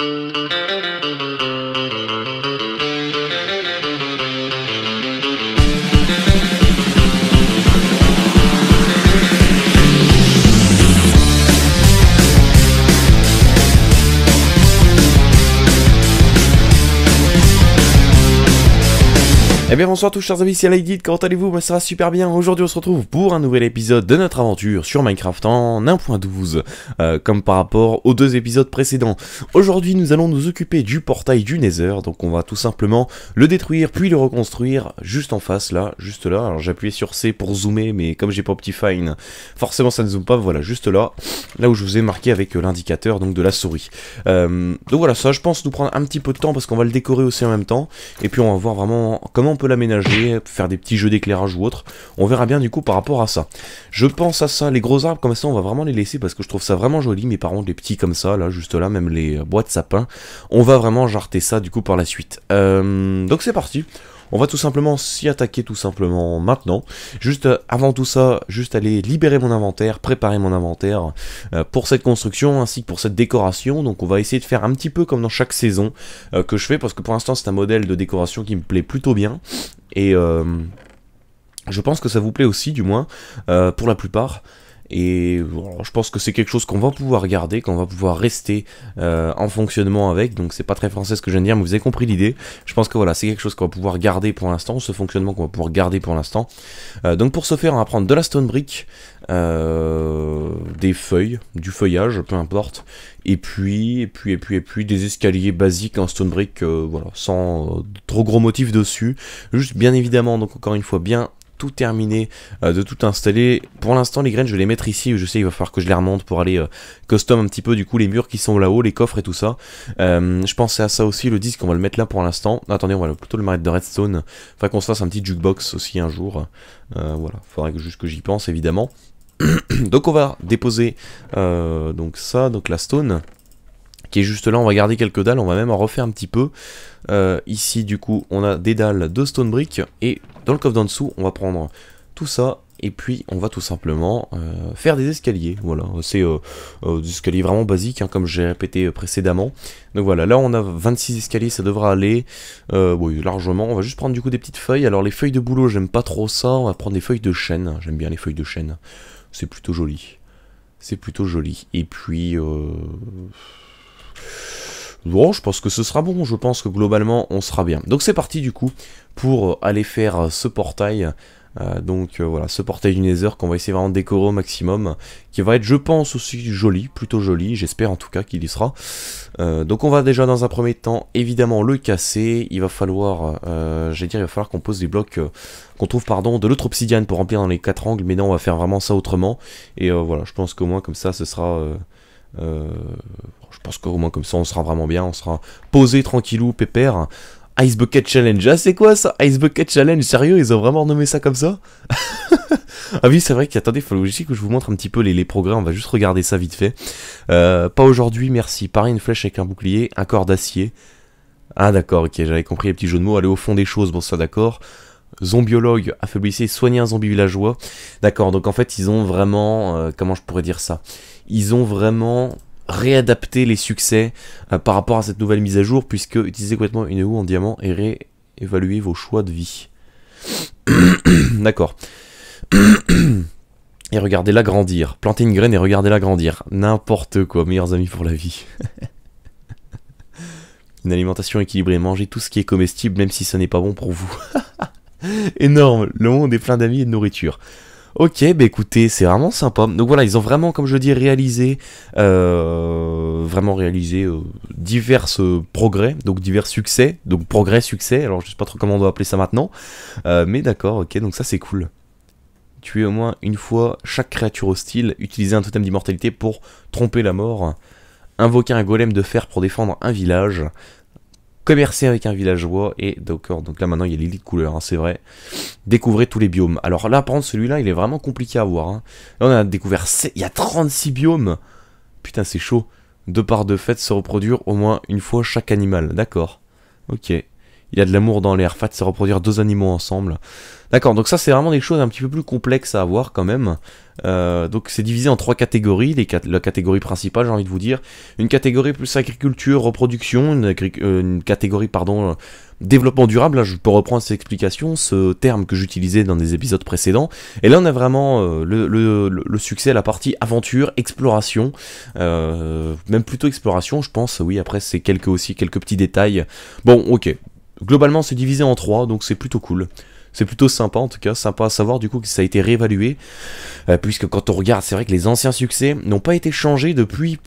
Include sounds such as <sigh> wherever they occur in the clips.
Thank you. Eh bien bonsoir tous chers amis, c'est Lydid, comment allez-vous Moi bah, Ça va super bien, aujourd'hui on se retrouve pour un nouvel épisode de notre aventure sur Minecraft en 1.12, euh, comme par rapport aux deux épisodes précédents. Aujourd'hui nous allons nous occuper du portail du Nether, donc on va tout simplement le détruire puis le reconstruire juste en face là, juste là, alors j'ai appuyé sur C pour zoomer mais comme j'ai pas Optifine, forcément ça ne zoome pas, voilà juste là, là où je vous ai marqué avec euh, l'indicateur donc de la souris. Euh, donc voilà ça je pense nous prendre un petit peu de temps parce qu'on va le décorer aussi en même temps, et puis on va voir vraiment comment l'aménager, faire des petits jeux d'éclairage ou autre. On verra bien du coup par rapport à ça. Je pense à ça, les gros arbres comme ça, on va vraiment les laisser parce que je trouve ça vraiment joli. Mais par contre, les petits comme ça, là, juste là, même les bois de sapin, on va vraiment jarter ça du coup par la suite. Euh, donc c'est parti. On va tout simplement s'y attaquer tout simplement maintenant. Juste euh, avant tout ça, juste aller libérer mon inventaire, préparer mon inventaire euh, pour cette construction ainsi que pour cette décoration. Donc on va essayer de faire un petit peu comme dans chaque saison euh, que je fais parce que pour l'instant c'est un modèle de décoration qui me plaît plutôt bien. Et je pense que ça vous plaît aussi du moins pour la plupart. Et je pense que c'est quelque chose qu'on va pouvoir garder, qu'on va pouvoir rester euh, en fonctionnement avec. Donc c'est pas très français ce que je viens de dire, mais vous avez compris l'idée. Je pense que voilà, c'est quelque chose qu'on va pouvoir garder pour l'instant, ce fonctionnement qu'on va pouvoir garder pour l'instant. Euh, donc pour ce faire, on va prendre de la stone brick, euh, des feuilles, du feuillage, peu importe. Et puis, et puis, et puis, et puis, des escaliers basiques en stone brick, voilà, sans trop gros motifs dessus. Juste bien évidemment, donc encore une fois, bien tout terminé, euh, de tout installer. Pour l'instant, les graines, je vais les mettre ici. Je sais, il va falloir que je les remonte pour aller euh, custom un petit peu, du coup, les murs qui sont là-haut, les coffres et tout ça. Euh, je pensais à ça aussi, le disque, on va le mettre là pour l'instant. Attendez, on va plutôt le mettre de redstone. Enfin, qu'on se fasse un petit jukebox aussi un jour. voilà, faudrait que, juste que j'y pense, évidemment. <clears throat> donc, on va déposer donc ça, donc la stone qui est juste là. On va garder quelques dalles, on va même en refaire un petit peu. Euh, ici, du coup, on a des dalles de stone brick. Et dans le coffre d'en dessous, on va prendre tout ça. Et puis, on va tout simplement euh, faire des escaliers. Voilà, c'est euh, des escaliers vraiment basiques, hein, comme j'ai répété précédemment. Donc voilà, là on a 26 escaliers, ça devra aller oui, largement. On va juste prendre du coup des petites feuilles. Alors les feuilles de boulot, j'aime pas trop ça. On va prendre des feuilles de chêne. J'aime bien les feuilles de chêne. C'est plutôt joli c'est plutôt joli. Et puis, Bon, je pense que ce sera bon, je pense que globalement on sera bien. Donc c'est parti du coup pour euh, aller faire euh, ce portail. Euh, donc voilà, ce portail du Nether qu'on va essayer vraiment de décorer au maximum, qui va être je pense aussi joli, plutôt joli, j'espère en tout cas qu'il y sera. donc on va déjà dans un premier temps évidemment le casser, il va falloir, j'allais dire il va falloir qu'on pose des blocs, qu'on trouve pardon, de l'autre obsidiane pour remplir dans les quatre angles, mais non on va faire vraiment ça autrement, et voilà je pense qu'au moins comme ça ce sera... Je pense qu'au moins comme ça, on sera vraiment bien, on sera posé, tranquillou, pépère. Ice Bucket Challenge, ah c'est quoi ça Ice Bucket Challenge, sérieux, ils ont vraiment nommé ça comme ça <laughs> Ah oui, c'est vrai qu'il qu'attendez, il faut aussi que je vous montre un petit peu les, les, progrès, on va juste regarder ça vite fait. Euh, pas aujourd'hui, merci. Pareil, une flèche avec un bouclier, un corps d'acier. Ah d'accord, ok, j'avais compris les petits jeux de mots, aller au fond des choses, bon ça d'accord. Zombiologue, affaiblissez, Soigner un zombie villageois. D'accord, donc en fait ils ont vraiment, euh, comment je pourrais dire ça Ils ont vraiment réadapter les succès euh, par rapport à cette nouvelle mise à jour, puisque utilisez complètement une roue en diamant et réévaluer vos choix de vie. <coughs> D'accord. <coughs> et regardez-la grandir. Planter une graine et regardez-la grandir. N'importe quoi, meilleurs amis pour la vie. <laughs> une alimentation équilibrée, mangez tout ce qui est comestible, même si ce n'est pas bon pour vous. <laughs> Énorme, le monde est plein d'amis et de nourriture. Ok, bah écoutez, c'est vraiment sympa. Donc voilà, ils ont vraiment, comme je dis, réalisé, euh, vraiment réalisé euh, divers euh, progrès, donc divers succès, donc progrès, succès, alors je sais pas trop comment on doit appeler ça maintenant, mais d'accord, ok, donc ça c'est cool. Tuer au moins une fois chaque créature hostile, utiliser un totem d'immortalité pour tromper la mort, invoquer un golem de fer pour défendre un village, commercer avec un villageois, et d'accord, donc là maintenant il y a les lits de couleurs, hein, c'est vrai. Découvrez tous les biomes. Alors là, par contre, celui-là, il est vraiment compliqué à voir. Hein. Là, on a découvert, il y a 36 biomes Putain, c'est chaud. De par de fait se reproduire au moins une fois chaque animal, d'accord. Ok il y a de l'amour dans l'air. Fat, c'est reproduire deux animaux ensemble. D'accord, donc ça c'est vraiment des choses un petit peu plus complexes à avoir quand même. Euh, donc c'est divisé en trois catégories. la catégorie principale, j'ai envie de vous dire, une catégorie plus agriculture, reproduction, une, euh, catégorie pardon euh, développement durable. Là, je peux reprendre cette explication, ce terme que j'utilisais dans des épisodes précédents. Et là, on a vraiment le, le, succès, la partie aventure, exploration, même plutôt exploration, je pense. Oui, après c'est quelques aussi quelques petits détails. Bon, ok, Globalement, c'est divisé en trois, donc c'est plutôt cool. C'est plutôt sympa en tout cas, sympa à savoir du coup que ça a été réévalué, euh, puisque quand on regarde, c'est vrai que les anciens succès n'ont pas été changés depuis...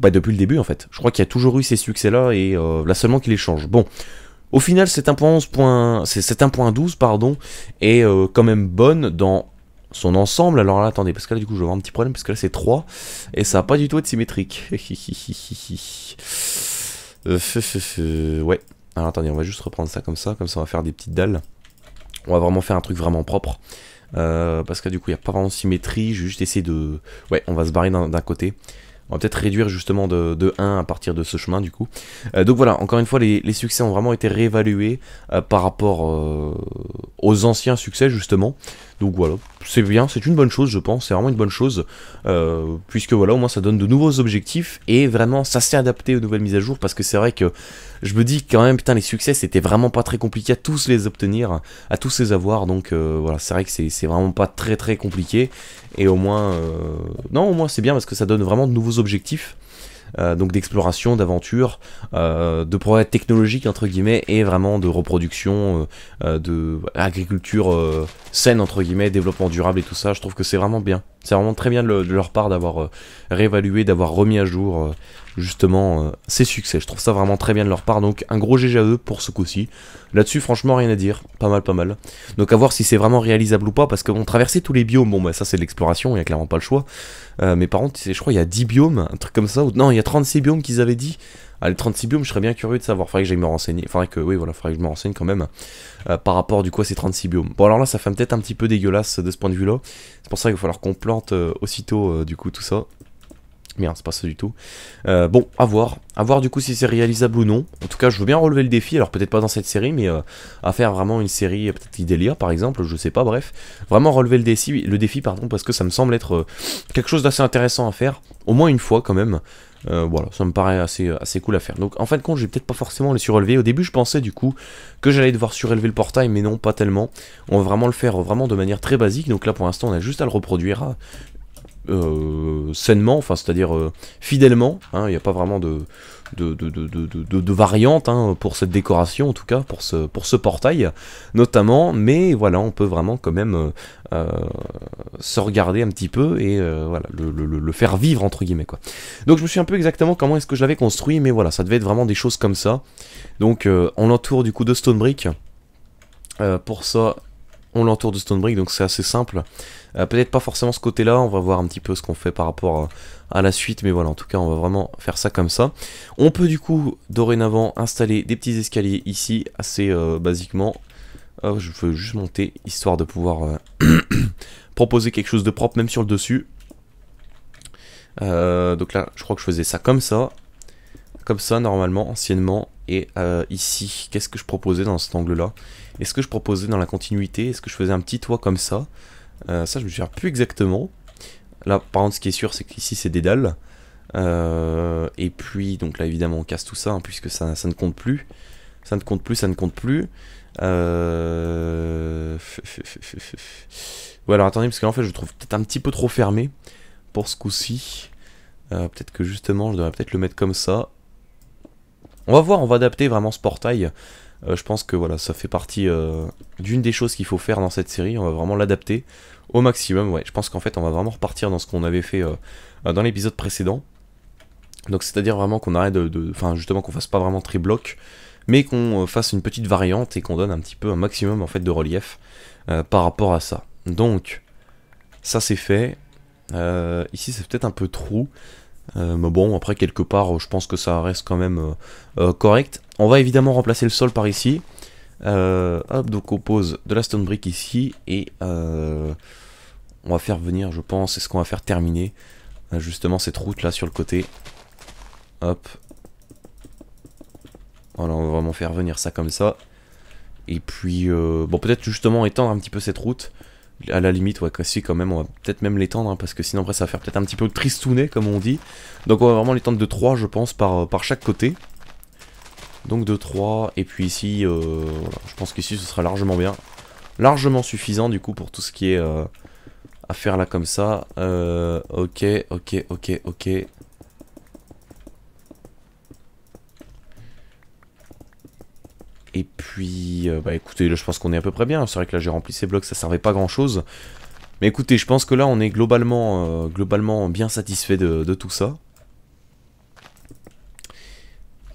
Bah, depuis le début en fait. Je crois qu'il y a toujours eu ces succès-là et euh, là seulement qu'il les change. Bon, au final, c'est C'est point 1.12 pardon, Et euh, quand même bonne dans son ensemble. Alors là, attendez, parce que là, du coup, je vais avoir un petit problème, parce que là, c'est 3, et ça va pas du tout être symétrique. <laughs> ouais. Alors ah, attendez, on va juste reprendre ça comme ça, comme ça on va faire des petites dalles. On va vraiment faire un truc vraiment propre. Euh, parce que du coup, il n'y a pas vraiment de symétrie, je vais juste essayer de... Ouais, on va se barrer d'un côté. On va peut-être réduire justement de, de, 1 à partir de ce chemin du coup. Euh, donc voilà, encore une fois, les, succès ont vraiment été réévalués euh, par rapport aux anciens succès justement. Donc voilà, c'est bien, c'est une bonne chose, je pense, c'est vraiment une bonne chose, euh, puisque voilà, au moins ça donne de nouveaux objectifs, et vraiment, ça s'est adapté aux nouvelles mises à jour, parce que c'est vrai que je me dis quand même, putain, les succès, c'était vraiment pas très compliqué à tous les obtenir, à tous les avoir, donc euh, voilà, c'est vrai que c'est vraiment pas très très compliqué, et au moins, euh, non, au moins c'est bien, parce que ça donne vraiment de nouveaux objectifs. Euh, donc d'exploration, d'aventure, euh, de progrès technologique entre guillemets et vraiment de reproduction, euh, de agriculture saine entre guillemets, développement durable et tout ça. Je trouve que c'est vraiment bien. C'est vraiment très bien de leur part d'avoir réévalué, d'avoir remis à jour justement c'est euh, succès. Je trouve ça vraiment très bien de leur part. Donc un gros GG à eux pour ce coup-ci. Là-dessus, franchement, rien à dire. Pas mal, pas mal. Donc à voir si c'est vraiment réalisable ou pas. Parce que bon, traverser tous les biomes, bon, bah ça c'est l'exploration, il n'y a clairement pas le choix. Euh, mais par contre, je crois il y a 10 biomes, un truc comme ça. Ou... Non, il y a 36 biomes qu'ils avaient dit. Ah, les 36 biomes, je serais bien curieux de savoir. Faudrait que j'aille me renseigner. Faudrait que, oui, voilà, faudrait que je me renseigne quand même euh, par rapport du coup à ces 36 biomes. Bon, alors là, ça fait peut-être un petit peu dégueulasse de ce point de vue-là. C'est pour ça qu'il va falloir qu'on plante aussitôt du coup tout ça merde, hein, c'est pas ça du tout. Euh, bon, à voir. À voir du coup si c'est réalisable ou non. En tout cas, je veux bien relever le défi, alors peut-être pas dans cette série, mais euh, à faire vraiment une série, euh, peut-être délire, par exemple, je sais pas, bref. Vraiment relever le défi, le défi pardon, parce que ça me semble être quelque chose d'assez intéressant à faire, au moins une fois quand même. voilà, ça me paraît assez, cool à faire. Donc en fin de compte, je vais peut-être pas forcément les surélever. Au début, je pensais du coup que j'allais devoir surélever le portail, mais non, pas tellement. On va vraiment le faire vraiment de manière très basique. Donc là, pour l'instant, on a juste à le reproduire, euh, sainement, enfin c'est-à-dire euh, fidèlement, hein, il n'y a pas vraiment de, de, variante hein, pour cette décoration en tout cas, pour ce, pour ce portail notamment, mais voilà, on peut vraiment quand même euh, se regarder un petit peu et voilà, le, faire vivre entre guillemets quoi. Donc je me suis un peu exactement comment est-ce que je l'avais construit, mais voilà, ça devait être vraiment des choses comme ça. Donc on l'entoure du coup de Stonebrick. brick pour ça, on l'entoure de stone brick donc c'est assez simple. Euh, peut-être pas forcément ce côté-là, on va voir un petit peu ce qu'on fait par rapport euh, à, la suite, mais voilà, en tout cas, on va vraiment faire ça comme ça. On peut du coup, dorénavant, installer des petits escaliers ici, assez euh, basiquement. Ah, je veux juste monter, histoire de pouvoir <clears throat> proposer quelque chose de propre, même sur le dessus. donc là, je crois que je faisais ça comme ça. Comme ça, normalement, anciennement. Et ici, qu'est-ce que je proposais dans cet angle-là est ce que je proposais dans la continuité, est-ce que je faisais un petit toit comme ça euh, Ça, je me souviens plus exactement. Là, par contre, ce qui est sûr, c'est qu'ici, c'est des dalles. Euh, et puis, donc là, évidemment, on casse tout ça, hein, puisque ça, ne compte plus. Ça ne compte plus, ça ne compte plus. Euh... alors attendez, parce qu'en fait, je trouve peut-être un petit peu trop fermé pour ce coup-ci. Euh, peut-être que justement, je devrais peut-être le mettre comme ça. On va voir, on va adapter vraiment ce portail euh, je pense que voilà, ça fait partie euh, d'une des choses qu'il faut faire dans cette série. On va vraiment l'adapter au maximum. Ouais, je pense qu'en fait, on va vraiment repartir dans ce qu'on avait fait euh, dans l'épisode précédent. Donc, c'est-à-dire vraiment qu'on arrête de. Enfin, justement, qu'on fasse pas vraiment très bloc, mais qu'on fasse une petite variante et qu'on donne un petit peu un maximum en fait de relief par rapport à ça. Donc, ça c'est fait. ici, c'est peut-être un peu trop. mais bon, après, quelque part, je pense que ça reste quand même correct. On va évidemment remplacer le sol par ici. Euh, hop, donc on pose de la stone brick ici et euh, on va faire venir, je pense, est-ce qu'on va faire terminer euh, justement cette route là sur le côté. Hop. Voilà, on va vraiment faire venir ça comme ça. Et puis, bon, peut-être justement étendre un petit peu cette route. À la limite, ouais, si quand même, on va peut-être même l'étendre, hein, parce que sinon après ça va faire peut-être un petit peu tristounet, comme on dit. Donc on va vraiment l'étendre de 3, je pense, par, par chaque côté. Donc 2-3, et puis ici, euh, je pense qu'ici ce sera largement bien. Largement suffisant du coup pour tout ce qui est à euh, faire là comme ça. Euh, ok, ok, ok, ok. Et puis, bah écoutez, là je pense qu'on est à peu près bien. C'est vrai que là j'ai rempli ces blocs, ça servait pas grand chose. Mais écoutez, je pense que là on est globalement, globalement bien satisfait de tout ça.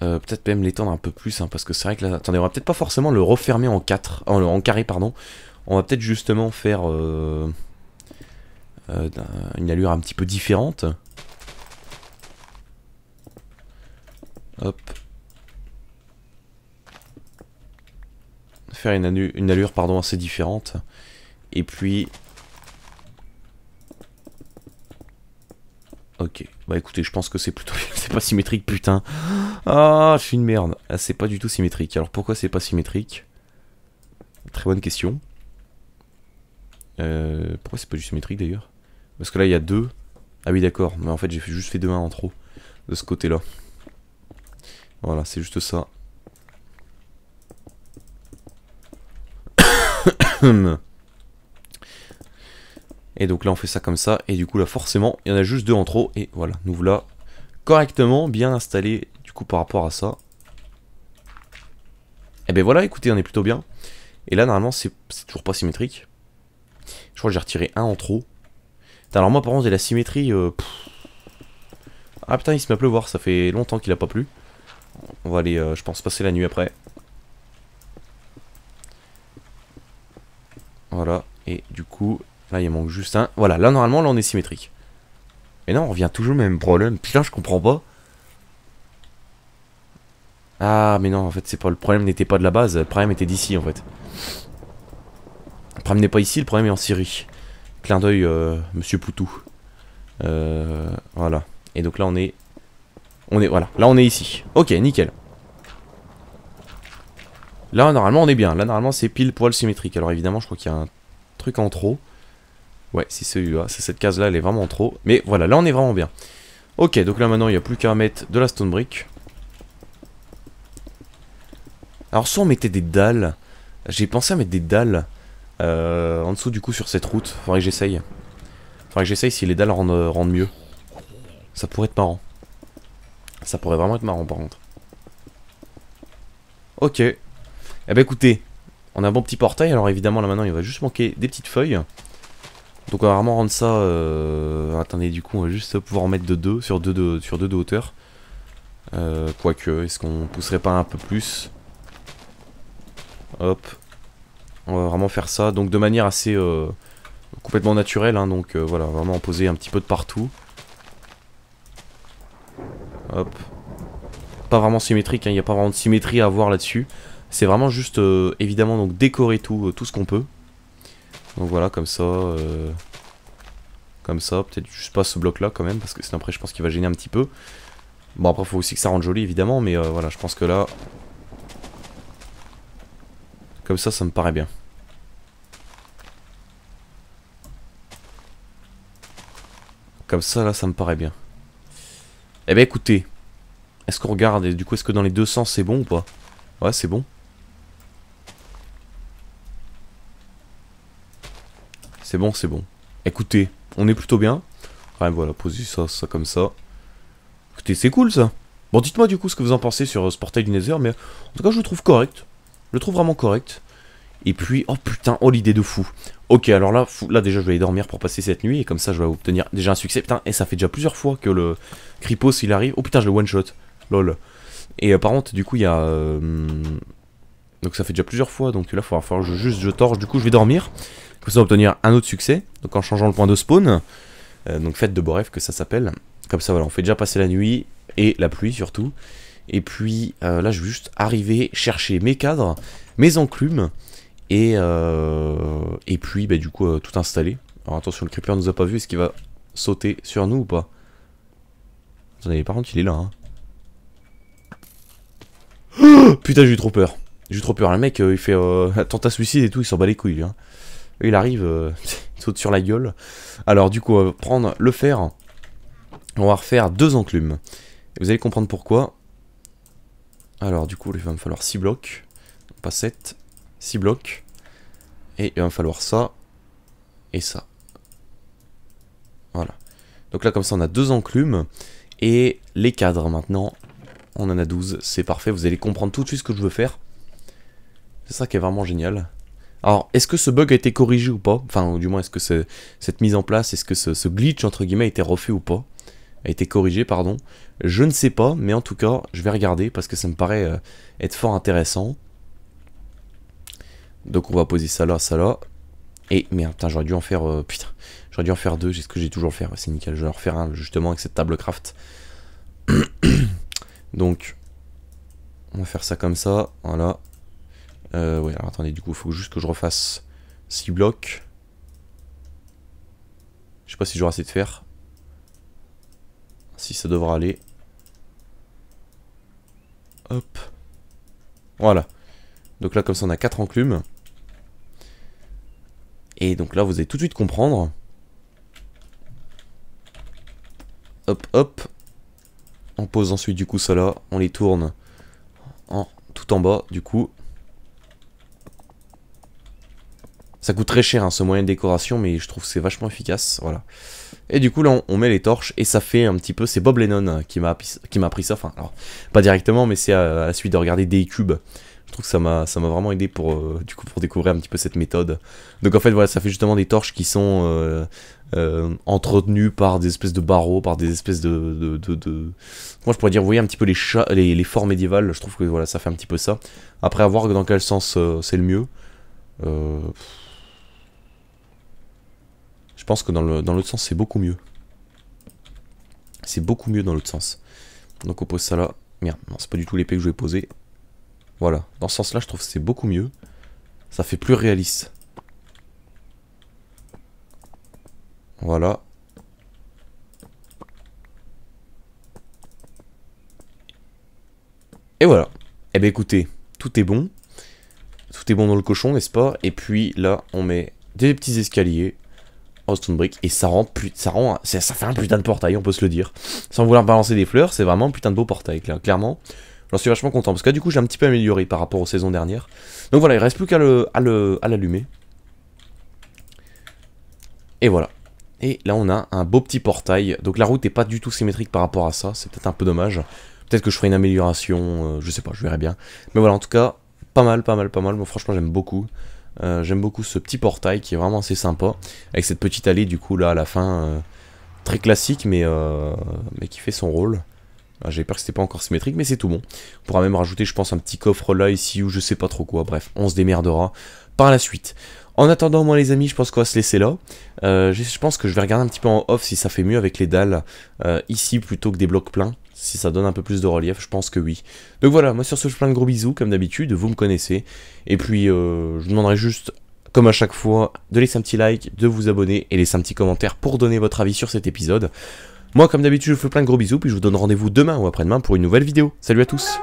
Euh, peut-être même l'étendre un peu plus, hein, parce que c'est vrai que là, attendez, on va peut-être pas forcément le refermer en 4, en, carré, pardon. On va peut-être justement faire euh, euh, une allure un petit peu différente. Hop. Faire une une allure pardon, assez différente. Et puis, Ok, bah écoutez, je pense que c'est plutôt... <laughs> c'est pas symétrique, putain. Ah, je suis une merde. Ah, c'est pas du tout symétrique. Alors pourquoi c'est pas symétrique Très bonne question. Euh, pourquoi c'est pas du symétrique d'ailleurs Parce que là, il y a deux. Ah oui, d'accord. Mais en fait, j'ai juste fait deux mains en trop. De ce côté-là. Voilà, c'est juste ça. <coughs> Hum. Et donc là, on fait ça comme ça. Et du coup, là, forcément, il y en a juste deux en trop. Et voilà, nous voilà correctement bien installés, du coup, par rapport à ça. Et eh ben voilà, écoutez, on est plutôt bien. Et là, normalement, c'est toujours pas symétrique. Je crois que j'ai retiré un en trop. alors moi, par contre, j'ai la symétrie... Euh, ah putain, il se met à pleuvoir, ça fait longtemps qu'il a pas plu. On va aller, euh, je pense, passer la nuit après. Voilà, et du coup, Là, il manque juste un. Voilà, là, normalement, là, on est symétrique. Et non, on revient toujours au même problème. Putain, je comprends pas. Ah, mais non, en fait, c'est pas le problème n'était pas de la base. Le problème était d'ici, en fait. Le problème n'est pas ici, le problème est en Syrie. Clin d'œil, euh, Monsieur Poutou. Euh, voilà. Et donc là, on est... On est... Voilà. Là, on est ici. Ok, nickel. Là, normalement, on est bien. Là, normalement, c'est pile poil symétrique. Alors, évidemment, je crois qu'il y a un truc en trop. Ouais, si c'est UA, c'est cette case là, elle est vraiment trop. Mais voilà, là on est vraiment bien. Ok, donc là maintenant il n'y a plus qu'à mettre de la stone brick. Alors soit on mettait des dalles, j'ai pensé à mettre des dalles euh, en dessous du coup sur cette route, faudrait que j'essaye. Faudrait que j'essaye si les dalles rendent, rendent mieux. Ça pourrait être marrant. Ça pourrait vraiment être marrant par contre. Ok. Eh ben écoutez, on a un bon petit portail, alors évidemment là maintenant il va juste manquer des petites feuilles. Donc on va vraiment rendre ça... Euh... Attendez, du coup, on va juste pouvoir en mettre de 2 sur 2 de, sur deux de hauteur. Euh, quoique, est-ce qu'on pousserait pas un peu plus Hop. On va vraiment faire ça, donc de manière assez... Euh, complètement naturelle, hein, donc euh, voilà, vraiment en poser un petit peu de partout. Hop. Pas vraiment symétrique, il hein, n'y a pas vraiment de symétrie à avoir là-dessus. C'est vraiment juste, évidemment, donc décorer tout, tout ce qu'on peut. Donc voilà, comme ça. Euh, comme ça, peut-être juste pas ce bloc là quand même, parce que sinon après je pense qu'il va gêner un petit peu. Bon après faut aussi que ça rende joli évidemment, mais euh, voilà, je pense que là... Comme ça, ça me paraît bien. Comme ça, là, ça me paraît bien. Eh ben écoutez, est-ce qu'on regarde et du coup est-ce que dans les deux sens c'est bon ou pas Ouais c'est bon. C'est bon, c'est bon. Écoutez, on est plutôt bien. voilà, posez ça, ça comme ça. Écoutez, c'est cool ça. Bon, dites-moi du coup ce que vous en pensez sur ce euh, portail du Nether, mais en tout cas, je le trouve correct. Je le trouve vraiment correct. Et puis, oh putain, oh l'idée de fou. Ok, alors là, là déjà je vais aller dormir pour passer cette nuit, et comme ça je vais obtenir déjà un succès. Putain, et ça fait déjà plusieurs fois que le Kripos il arrive. Oh putain, je le one-shot. Lol. Et apparemment, euh, par contre, du coup, il y a... Euh, donc ça fait déjà plusieurs fois, donc là, il va falloir juste je torche. Du coup, je vais dormir. Pour ça obtenir un autre succès, donc en changeant le point de spawn. Euh, donc faites de Boref que ça s'appelle. Comme ça voilà, on fait déjà passer la nuit et la pluie surtout. Et puis euh, là je vais juste arriver, chercher mes cadres, mes enclumes. Et, euh, et puis bah, du coup euh, tout installer. Alors attention le creeper nous a pas vu, est-ce qu'il va sauter sur nous ou pas Attendez par contre il est là. Hein. <gasps> putain j'ai eu trop peur. J'ai eu trop peur. Le mec il fait <laughs> attentat suicide et tout, il s'en bat les couilles. Hein. Il arrive, euh, <laughs> saute sur la gueule. Alors du coup, on va prendre le fer. On va refaire deux enclumes. Et vous allez comprendre pourquoi. Alors du coup, il va me falloir 6 blocs. Pas 7. 6 blocs. Et il va me falloir ça. Et ça. Voilà. Donc là, comme ça, on a deux enclumes. Et les cadres maintenant. On en a 12. C'est parfait. Vous allez comprendre tout de suite ce que je veux faire. C'est ça qui est vraiment génial. Alors, est-ce que ce bug a été corrigé ou pas Enfin, du moins, est-ce que cette mise en place, est-ce que ce, glitch, entre guillemets, a été refait ou pas A été corrigé, pardon. Je ne sais pas, mais en tout cas, je vais regarder parce que ça me paraît euh, être fort intéressant. Donc, on va poser ça là, ça là. Et merde, j'aurais dû en faire. Euh, putain, j'aurais dû en faire deux. c'est ce que j'ai toujours fait. C'est nickel. Je vais en refaire un justement avec cette table craft. <coughs> Donc, on va faire ça comme ça. Voilà. Euh, ouais, alors attendez, du coup, il faut juste que je refasse 6 blocs. Je sais pas si j'aurai assez de faire. Si ça devra aller. Hop. Voilà. Donc là, comme ça, on a 4 enclumes. Et donc là, vous allez tout de suite comprendre. Hop, hop. On pose ensuite, du coup, ça là. On les tourne en, tout en bas, du coup. Ça coûte très cher hein, ce moyen de décoration, mais je trouve que c'est vachement efficace. Voilà. Et du coup, là, on, met les torches et ça fait un petit peu. C'est Bob Lennon hein, qui m'a appris ça. Enfin, alors, pas directement, mais c'est euh, à, la suite de regarder des cubes. Je trouve que ça m'a vraiment aidé pour, euh, du coup, pour découvrir un petit peu cette méthode. Donc, en fait, voilà, ça fait justement des torches qui sont euh, entretenues par des espèces de barreaux, par des espèces de. Moi, je pourrais dire, vous voyez un petit peu les, les, les forts médiévales. Je trouve que voilà, ça fait un petit peu ça. Après, à voir dans quel sens c'est le mieux. Euh. Je pense que dans l'autre sens, c'est beaucoup mieux. C'est beaucoup mieux dans l'autre sens. Donc on pose ça là. Merde, non, c'est pas du tout l'épée que je vais poser. Voilà, dans ce sens-là, je trouve que c'est beaucoup mieux. Ça fait plus réaliste. Voilà. Et voilà. Eh bien, écoutez, tout est bon. Tout est bon dans le cochon, n'est-ce pas Et puis là, on met des petits escaliers. Austin brick et ça rend plus, ça rend, ça, fait un putain de portail, on peut se le dire. Sans vouloir balancer des fleurs, c'est vraiment un putain de beau portail, là. clairement. J'en suis vachement content parce que du coup j'ai un petit peu amélioré par rapport aux saisons dernières. Donc voilà, il reste plus qu'à le, à l'allumer. Et voilà. Et là on a un beau petit portail. Donc la route n'est pas du tout symétrique par rapport à ça, c'est peut-être un peu dommage. Peut-être que je ferai une amélioration, euh, je sais pas, je verrai bien. Mais voilà, en tout cas, pas mal, pas mal, pas mal. Moi, franchement, j'aime beaucoup. Euh, j'aime beaucoup ce petit portail qui est vraiment assez sympa. Avec cette petite allée du coup là à la fin. Euh, très classique mais, euh, mais qui fait son rôle. Ah, j'avais peur que c'était pas encore symétrique, mais c'est tout bon. On pourra même rajouter, je pense, un petit coffre là, ici, ou je sais pas trop quoi. Bref, on se démerdera par la suite. En attendant, moi, les amis, je pense qu'on va se laisser là. je pense que je vais regarder un petit peu en off si ça fait mieux avec les dalles ici plutôt que des blocs pleins si ça donne un peu plus de relief, je pense que oui. Donc voilà, moi sur ce, je fais plein de gros bisous, comme d'habitude, vous me connaissez. Et puis, euh, je vous demanderai juste, comme à chaque fois, de laisser un petit like, de vous abonner et laisser un petit commentaire pour donner votre avis sur cet épisode. Moi, comme d'habitude, je vous fais plein de gros bisous, puis je vous donne rendez-vous demain ou après-demain pour une nouvelle vidéo. Salut à tous